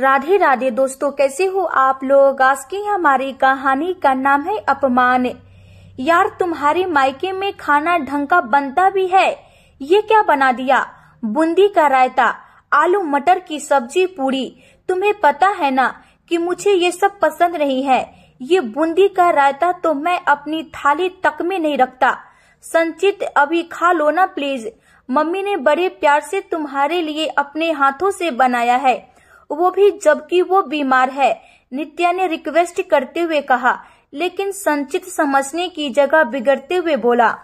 राधे राधे दोस्तों कैसे हो आप लोग आज की हमारी कहानी का नाम है अपमान यार तुम्हारे मायके में खाना ढंग का बनता भी है ये क्या बना दिया बूंदी का रायता आलू मटर की सब्जी पूरी तुम्हें पता है ना कि मुझे ये सब पसंद नहीं है ये बूंदी का रायता तो मैं अपनी थाली तक में नहीं रखता संचित अभी खा लो ना प्लीज मम्मी ने बड़े प्यार से तुम्हारे लिए अपने हाथों से बनाया है वो भी जबकि वो बीमार है नित्या ने रिक्वेस्ट करते हुए कहा लेकिन संचित समझने की जगह बिगड़ते हुए बोला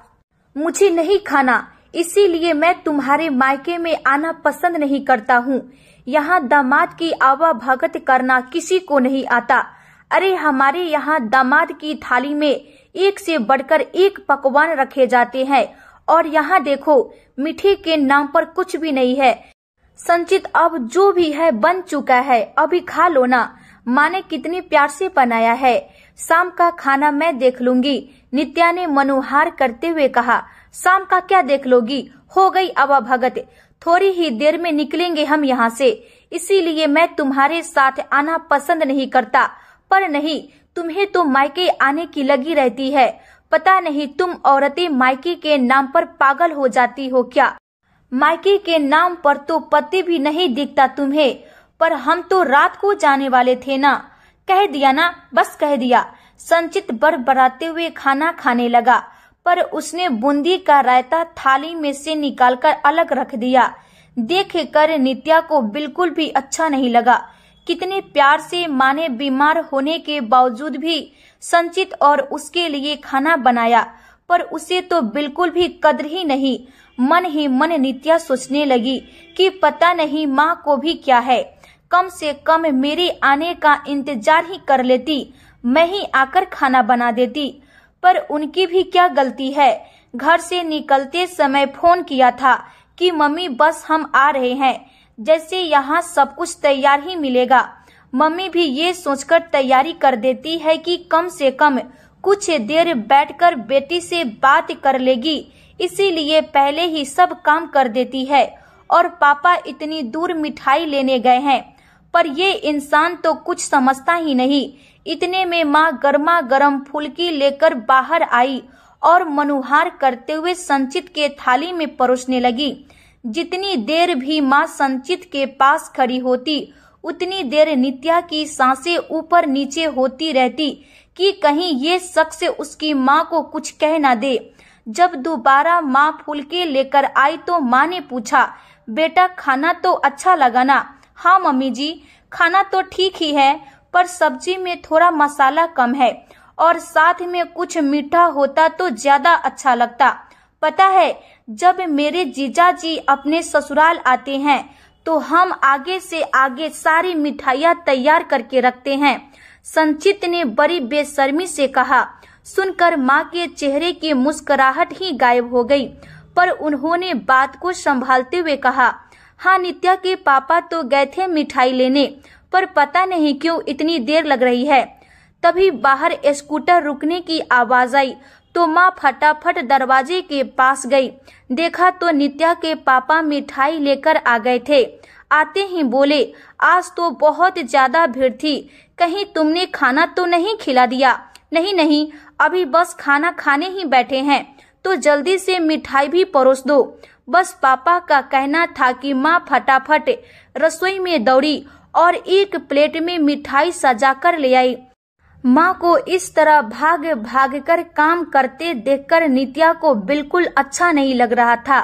मुझे नहीं खाना इसीलिए मैं तुम्हारे मायके में आना पसंद नहीं करता हूँ यहाँ दामाद की आवा भगत करना किसी को नहीं आता अरे हमारे यहाँ दामाद की थाली में एक से बढ़कर एक पकवान रखे जाते हैं और यहाँ देखो मीठे के नाम पर कुछ भी नहीं है संचित अब जो भी है बन चुका है अभी खा लो ना माँ ने कितनी प्यार से बनाया है शाम का खाना मैं देख लूंगी नित्या ने मनोहार करते हुए कहा शाम का क्या देख लोगी हो गई अब भगत थोड़ी ही देर में निकलेंगे हम यहाँ से इसीलिए मैं तुम्हारे साथ आना पसंद नहीं करता पर नहीं तुम्हें तो मायके आने की लगी रहती है पता नहीं तुम औरतें मायके के नाम पर पागल हो जाती हो क्या माइकी के नाम पर तो पति भी नहीं दिखता तुम्हें पर हम तो रात को जाने वाले थे ना कह दिया ना बस कह दिया संचित बड़बड़ाते हुए खाना खाने लगा पर उसने बूंदी का रायता थाली में से निकालकर अलग रख दिया देख कर नित्या को बिल्कुल भी अच्छा नहीं लगा कितने प्यार से माने बीमार होने के बावजूद भी संचित और उसके लिए खाना बनाया पर उसे तो बिल्कुल भी कदर ही नहीं मन ही मन नित्या सोचने लगी कि पता नहीं माँ को भी क्या है कम से कम मेरे आने का इंतजार ही कर लेती मैं ही आकर खाना बना देती पर उनकी भी क्या गलती है घर से निकलते समय फोन किया था कि मम्मी बस हम आ रहे हैं जैसे यहाँ सब कुछ तैयार ही मिलेगा मम्मी भी ये सोचकर तैयारी कर देती है कि कम से कम कुछ देर बैठकर बेटी से बात कर लेगी इसीलिए पहले ही सब काम कर देती है और पापा इतनी दूर मिठाई लेने गए हैं पर ये इंसान तो कुछ समझता ही नहीं इतने में माँ गर्मा गर्म फुलकी लेकर बाहर आई और मनुहार करते हुए संचित के थाली में परोसने लगी जितनी देर भी माँ संचित के पास खड़ी होती उतनी देर नित्या की सांसें ऊपर नीचे होती रहती कि कहीं ये शख्स उसकी माँ को कुछ कह ना दे जब दोबारा माँ फुलके लेकर आई तो माँ ने पूछा बेटा खाना तो अच्छा लगा ना हाँ मम्मी जी खाना तो ठीक ही है पर सब्जी में थोड़ा मसाला कम है और साथ में कुछ मीठा होता तो ज्यादा अच्छा लगता पता है जब मेरे जीजा जी अपने ससुराल आते हैं तो हम आगे से आगे सारी मिठाइयाँ तैयार करके रखते हैं संचित ने बड़ी बेशर्मी से कहा सुनकर माँ के चेहरे की मुस्कुराहट ही गायब हो गई पर उन्होंने बात को संभालते हुए कहा हाँ नित्या के पापा तो गए थे मिठाई लेने पर पता नहीं क्यों इतनी देर लग रही है तभी बाहर स्कूटर रुकने की आवाज आई तो माँ फटाफट दरवाजे के पास गई देखा तो नित्या के पापा मिठाई लेकर आ गए थे आते ही बोले आज तो बहुत ज्यादा भीड़ थी कहीं तुमने खाना तो नहीं खिला दिया नहीं नहीं अभी बस खाना खाने ही बैठे हैं तो जल्दी से मिठाई भी परोस दो बस पापा का कहना था कि माँ फटाफट रसोई में दौड़ी और एक प्लेट में मिठाई सजा कर ले आई माँ को इस तरह भाग भाग कर काम करते देखकर नित्या को बिल्कुल अच्छा नहीं लग रहा था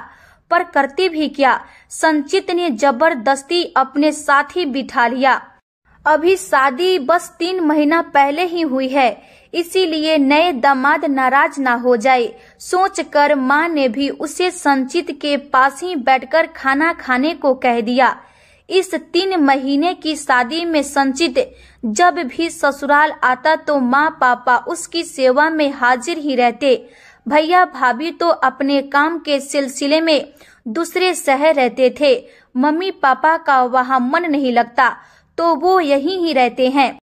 पर करती भी क्या संचित ने जबरदस्ती अपने साथ ही बिठा लिया अभी शादी बस तीन महीना पहले ही हुई है इसीलिए नए दामाद नाराज ना हो जाए सोचकर माँ ने भी उसे संचित के पास ही बैठकर खाना खाने को कह दिया इस तीन महीने की शादी में संचित जब भी ससुराल आता तो माँ पापा उसकी सेवा में हाजिर ही रहते भैया भाभी तो अपने काम के सिलसिले में दूसरे शहर रहते थे मम्मी पापा का वहाँ मन नहीं लगता तो वो यहीं ही रहते हैं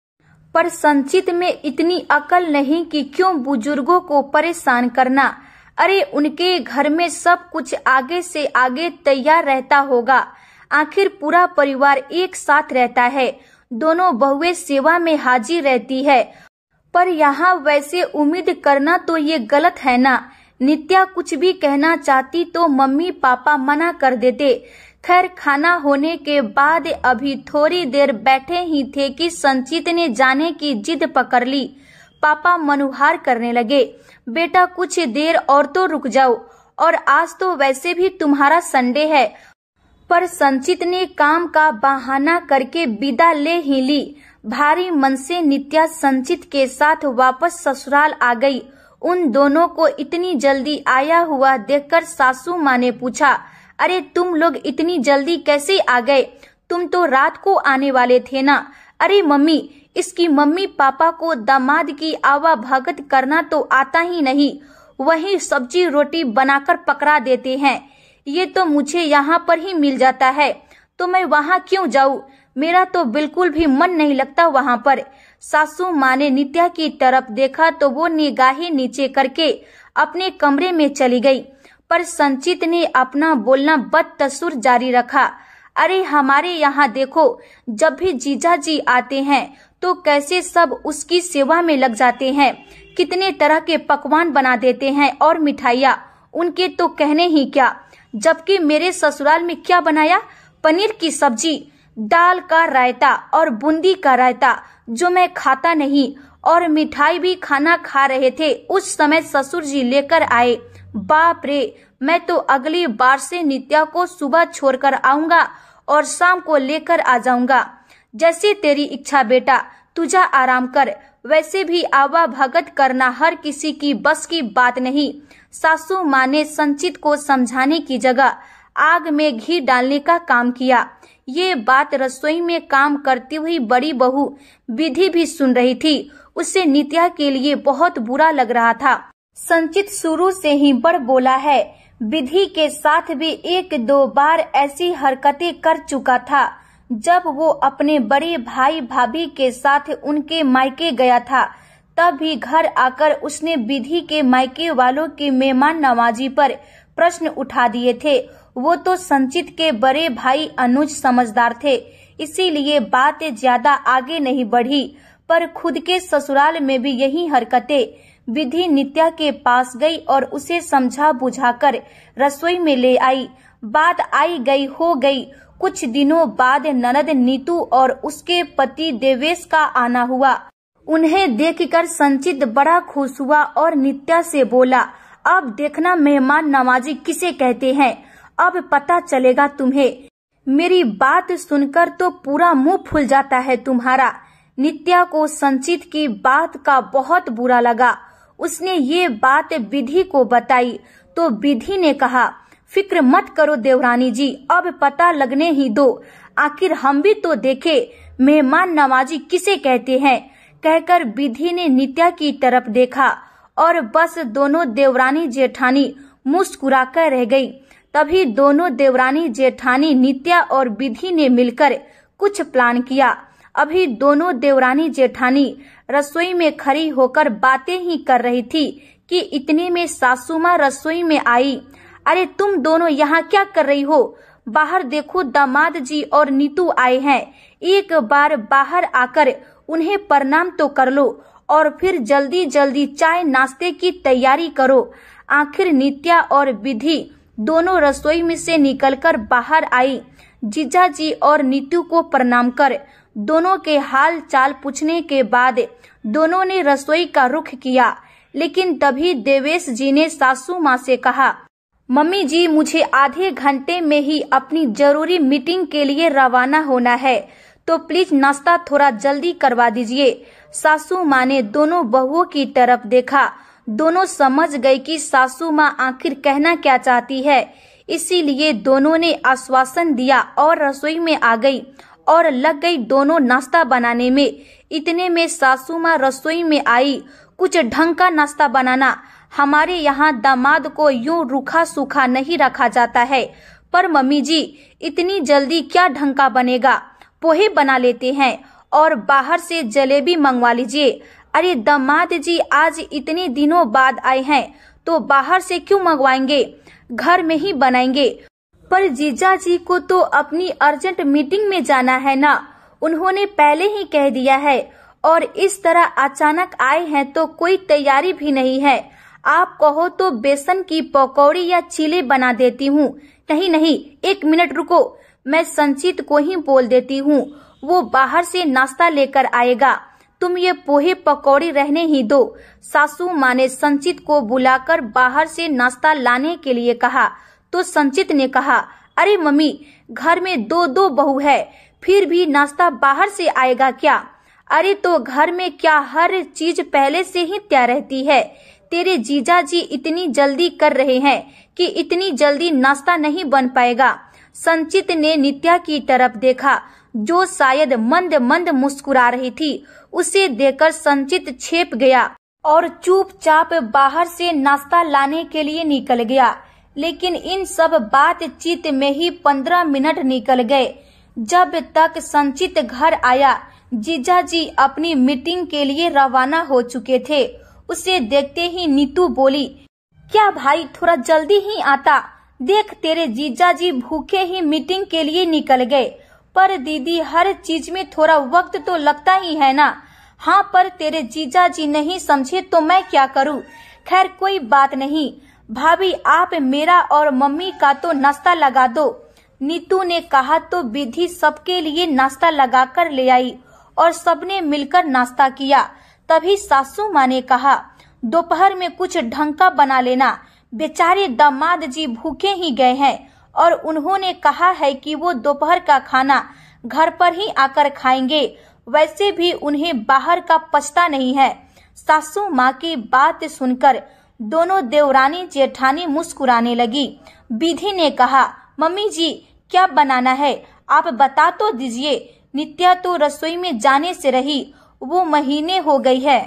पर संचित में इतनी अकल नहीं कि क्यों बुजुर्गों को परेशान करना अरे उनके घर में सब कुछ आगे से आगे तैयार रहता होगा आखिर पूरा परिवार एक साथ रहता है दोनों बहुए सेवा में हाजिर रहती है पर यहाँ वैसे उम्मीद करना तो ये गलत है ना नित्या कुछ भी कहना चाहती तो मम्मी पापा मना कर देते खैर खाना होने के बाद अभी थोड़ी देर बैठे ही थे कि संचित ने जाने की जिद पकड़ ली पापा मनुहार करने लगे बेटा कुछ देर और तो रुक जाओ और आज तो वैसे भी तुम्हारा संडे है पर संचित ने काम का बहाना करके विदा ले ही ली भारी मन से नित्या संचित के साथ वापस ससुराल आ गई उन दोनों को इतनी जल्दी आया हुआ देखकर सासू माँ ने पूछा अरे तुम लोग इतनी जल्दी कैसे आ गए तुम तो रात को आने वाले थे ना अरे मम्मी इसकी मम्मी पापा को दामाद की आवा भगत करना तो आता ही नहीं वही सब्जी रोटी बनाकर पकड़ा देते हैं ये तो मुझे यहाँ पर ही मिल जाता है तो मैं वहाँ क्यों जाऊँ मेरा तो बिल्कुल भी मन नहीं लगता वहाँ पर सासू माँ ने नित्या की तरफ देखा तो वो निगाहें नीचे करके अपने कमरे में चली गई पर संचित ने अपना बोलना बदतसुर जारी रखा अरे हमारे यहाँ देखो जब भी जीजा जी आते हैं तो कैसे सब उसकी सेवा में लग जाते हैं कितने तरह के पकवान बना देते हैं और मिठाइया उनके तो कहने ही क्या जबकि मेरे ससुराल में क्या बनाया पनीर की सब्जी दाल का रायता और बूंदी का रायता जो मैं खाता नहीं और मिठाई भी खाना खा रहे थे उस समय ससुर जी लेकर आए बाप रे मैं तो अगली बार से नित्या को सुबह छोड़कर आऊंगा और शाम को लेकर आ जाऊंगा जैसी तेरी इच्छा बेटा तुझा आराम कर वैसे भी आवा भगत करना हर किसी की बस की बात नहीं सासू माँ ने संचित को समझाने की जगह आग में घी डालने का काम किया ये बात रसोई में काम करती हुई बड़ी बहू विधि भी सुन रही थी उसे नित्या के लिए बहुत बुरा लग रहा था संचित शुरू से ही बड़ बोला है विधि के साथ भी एक दो बार ऐसी हरकतें कर चुका था जब वो अपने बड़े भाई भाभी के साथ उनके मायके गया था तब भी घर आकर उसने विधि के मायके वालों की मेहमान नवाजी पर प्रश्न उठा दिए थे वो तो संचित के बड़े भाई अनुज समझदार थे इसीलिए बात ज्यादा आगे नहीं बढ़ी पर खुद के ससुराल में भी यही हरकतें विधि नित्या के पास गई और उसे समझा बुझाकर रसोई में ले आई बात आई गई हो गई कुछ दिनों बाद ननद नीतू और उसके पति देवेश का आना हुआ उन्हें देखकर संचित बड़ा खुश हुआ और नित्या से बोला अब देखना मेहमान नमाजी किसे कहते हैं अब पता चलेगा तुम्हें मेरी बात सुनकर तो पूरा मुंह फूल जाता है तुम्हारा नित्या को संचित की बात का बहुत बुरा लगा उसने ये बात विधि को बताई तो विधि ने कहा फिक्र मत करो देवरानी जी अब पता लगने ही दो आखिर हम भी तो देखे मेहमान नवाजी किसे कहते हैं कहकर विधि ने नित्या की तरफ देखा और बस दोनों देवरानी जेठानी मुस्कुरा कर रह गयी तभी दोनों देवरानी जेठानी नित्या और विधि ने मिलकर कुछ प्लान किया अभी दोनों देवरानी जेठानी रसोई में खड़ी होकर बातें ही कर रही थी कि इतने में सासू माँ रसोई में आई अरे तुम दोनों यहाँ क्या कर रही हो बाहर देखो दामाद जी और नीतू आए हैं एक बार बाहर आकर उन्हें प्रणाम तो कर लो और फिर जल्दी जल्दी चाय नाश्ते की तैयारी करो आखिर नित्या और विधि दोनों रसोई में से निकलकर बाहर आई जीजा जी और नीतू को प्रणाम कर दोनों के हाल चाल पूछने के बाद दोनों ने रसोई का रुख किया लेकिन तभी देवेश जी ने सासू माँ से कहा मम्मी जी मुझे आधे घंटे में ही अपनी जरूरी मीटिंग के लिए रवाना होना है तो प्लीज नाश्ता थोड़ा जल्दी करवा दीजिए सासू माँ ने दोनों बहुओं की तरफ देखा दोनों समझ गए कि सासू माँ आखिर कहना क्या चाहती है इसीलिए दोनों ने आश्वासन दिया और रसोई में आ गई और लग गई दोनों नाश्ता बनाने में इतने में सासू माँ रसोई में आई कुछ ढंग का नाश्ता बनाना हमारे यहाँ दामाद को यूं रूखा सूखा नहीं रखा जाता है पर मम्मी जी इतनी जल्दी क्या ढंग का बनेगा पोहे बना लेते हैं और बाहर से जलेबी मंगवा लीजिए अरे दमाद जी आज इतने दिनों बाद आए हैं तो बाहर से क्यों मंगवाएंगे घर में ही बनाएंगे पर जीजा जी को तो अपनी अर्जेंट मीटिंग में जाना है ना उन्होंने पहले ही कह दिया है और इस तरह अचानक आए हैं तो कोई तैयारी भी नहीं है आप कहो तो बेसन की पकौड़ी या चीले बना देती हूँ नहीं नहीं एक मिनट रुको मैं संचित को ही बोल देती हूँ वो बाहर से नाश्ता लेकर आएगा तुम ये पोहे पकौड़े रहने ही दो सासू माँ ने संचित को बुलाकर बाहर से नाश्ता लाने के लिए कहा तो संचित ने कहा अरे मम्मी घर में दो दो बहू है फिर भी नाश्ता बाहर से आएगा क्या अरे तो घर में क्या हर चीज पहले से ही तैयार रहती है तेरे जीजा जी इतनी जल्दी कर रहे हैं कि इतनी जल्दी नाश्ता नहीं बन पाएगा संचित ने नित्या की तरफ देखा जो शायद मंद मंद मुस्कुरा रही थी उसे देखकर संचित छेप गया और चुपचाप बाहर से नाश्ता लाने के लिए निकल गया लेकिन इन सब बातचीत में ही पंद्रह मिनट निकल गए जब तक संचित घर आया जीजा जी अपनी मीटिंग के लिए रवाना हो चुके थे उसे देखते ही नीतू बोली क्या भाई थोड़ा जल्दी ही आता देख तेरे जीजा जी भूखे ही मीटिंग के लिए निकल गए पर दीदी हर चीज में थोड़ा वक्त तो लगता ही है ना हाँ पर तेरे जीजा जी नहीं समझे तो मैं क्या करूँ खैर कोई बात नहीं भाभी आप मेरा और मम्मी का तो नाश्ता लगा दो नीतू ने कहा तो विधि सबके लिए नाश्ता लगाकर ले आई और सबने मिलकर नाश्ता किया तभी सासू माँ ने कहा दोपहर में कुछ ढंका बना लेना बेचारे दामाद जी भूखे ही गए हैं और उन्होंने कहा है कि वो दोपहर का खाना घर पर ही आकर खाएंगे वैसे भी उन्हें बाहर का पछता नहीं है सासू माँ की बात सुनकर दोनों देवरानी जेठानी मुस्कुराने लगी विधि ने कहा मम्मी जी क्या बनाना है आप बता तो दीजिए नित्या तो रसोई में जाने से रही वो महीने हो गई है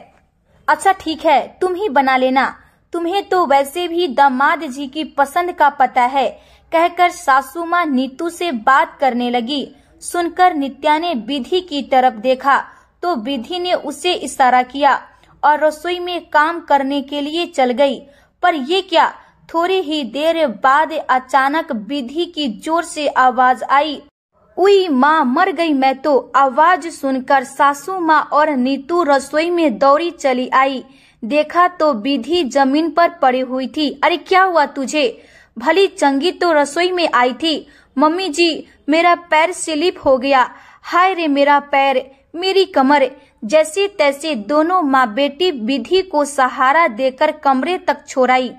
अच्छा ठीक है तुम ही बना लेना तुम्हें तो वैसे भी दामाद जी की पसंद का पता है कहकर सासू माँ नीतू से बात करने लगी सुनकर नित्या ने विधि की तरफ देखा तो विधि ने उसे इशारा किया और रसोई में काम करने के लिए चल गई पर ये क्या थोड़ी ही देर बाद अचानक विधि की जोर से आवाज आई उई माँ मर गई मैं तो आवाज सुनकर सासू माँ और नीतू रसोई में दौड़ी चली आई देखा तो विधि जमीन पर पड़ी हुई थी अरे क्या हुआ तुझे भली चंगी तो रसोई में आई थी मम्मी जी मेरा पैर स्लिप हो गया हाय रे मेरा पैर मेरी कमर जैसे तैसे दोनों माँ बेटी विधि को सहारा देकर कमरे तक छोड़ाई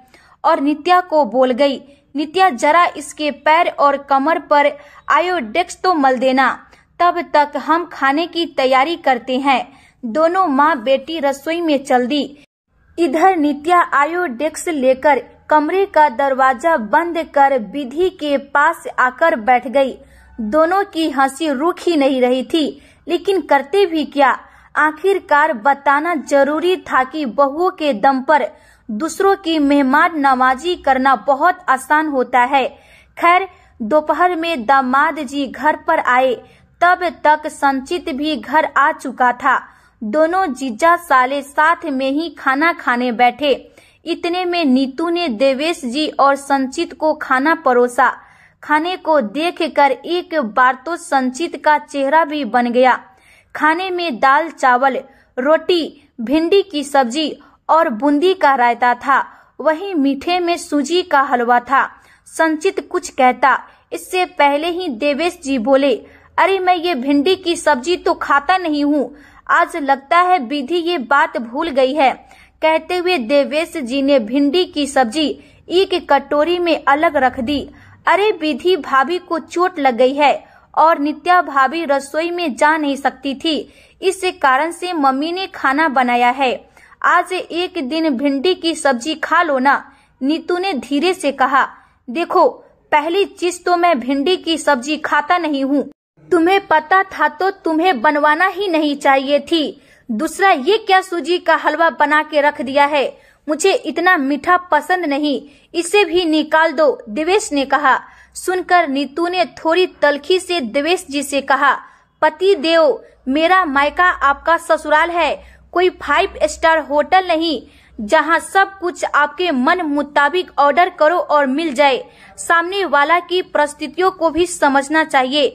और नित्या को बोल गई नित्या जरा इसके पैर और कमर पर आयोडेक्स तो मल देना तब तक हम खाने की तैयारी करते हैं दोनों माँ बेटी रसोई में चल दी इधर नित्या आयोडेक्स लेकर कमरे का दरवाजा बंद कर विधि के पास आकर बैठ गई दोनों की हंसी रुक ही नहीं रही थी लेकिन करते भी क्या आखिरकार बताना जरूरी था कि बहुओं के दम पर दूसरों की मेहमान नवाजी करना बहुत आसान होता है खैर दोपहर में दामाद जी घर पर आए तब तक संचित भी घर आ चुका था दोनों जीजा साले साथ में ही खाना खाने बैठे इतने में नीतू ने देवेश जी और संचित को खाना परोसा खाने को देखकर एक बार तो संचित का चेहरा भी बन गया खाने में दाल चावल रोटी भिंडी की सब्जी और बूंदी का रायता था वही मीठे में सूजी का हलवा था संचित कुछ कहता इससे पहले ही देवेश जी बोले अरे मैं ये भिंडी की सब्जी तो खाता नहीं हूँ आज लगता है विधि ये बात भूल गई है कहते हुए देवेश जी ने भिंडी की सब्जी एक कटोरी में अलग रख दी अरे विधि भाभी को चोट लग गई है और नित्या भाभी रसोई में जा नहीं सकती थी इस कारण से मम्मी ने खाना बनाया है आज एक दिन भिंडी की सब्जी खा लो ना नीतू ने धीरे से कहा देखो पहली चीज तो मैं भिंडी की सब्जी खाता नहीं हूँ तुम्हें पता था तो तुम्हें बनवाना ही नहीं चाहिए थी दूसरा ये क्या सूजी का हलवा बना के रख दिया है मुझे इतना मीठा पसंद नहीं इसे भी निकाल दो देवेश ने कहा सुनकर नीतू ने थोड़ी तलखी से देवेश जी से कहा पति देव मेरा मायका आपका ससुराल है कोई फाइव स्टार होटल नहीं जहां सब कुछ आपके मन मुताबिक ऑर्डर करो और मिल जाए सामने वाला की परिस्थितियों को भी समझना चाहिए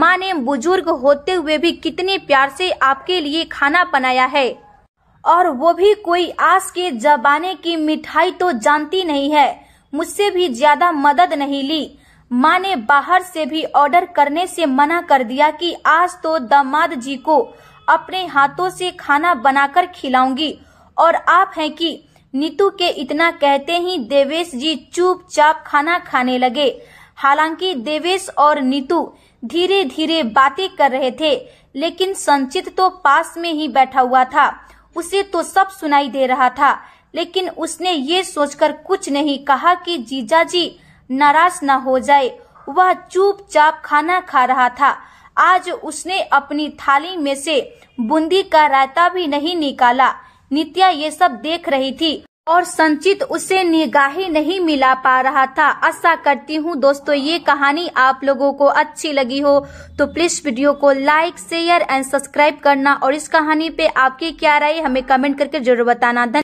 माँ ने बुजुर्ग होते हुए भी कितने प्यार से आपके लिए खाना बनाया है और वो भी कोई आस के जबाने की मिठाई तो जानती नहीं है मुझसे भी ज्यादा मदद नहीं ली माँ ने बाहर से भी ऑर्डर करने से मना कर दिया कि आज तो दामाद जी को अपने हाथों से खाना बनाकर खिलाऊंगी और आप हैं कि नीतू के इतना कहते ही देवेश जी चुपचाप खाना खाने लगे हालांकि देवेश और नीतू धीरे धीरे बातें कर रहे थे लेकिन संचित तो पास में ही बैठा हुआ था उसे तो सब सुनाई दे रहा था लेकिन उसने ये सोचकर कुछ नहीं कहा कि जी नाराज न हो जाए वह चुपचाप खाना खा रहा था आज उसने अपनी थाली में से बूंदी का रायता भी नहीं निकाला नित्या ये सब देख रही थी और संचित उसे निगाही नहीं मिला पा रहा था आशा करती हूँ दोस्तों ये कहानी आप लोगों को अच्छी लगी हो तो प्लीज वीडियो को लाइक शेयर एंड सब्सक्राइब करना और इस कहानी पे आपकी क्या राय हमें कमेंट करके जरूर बताना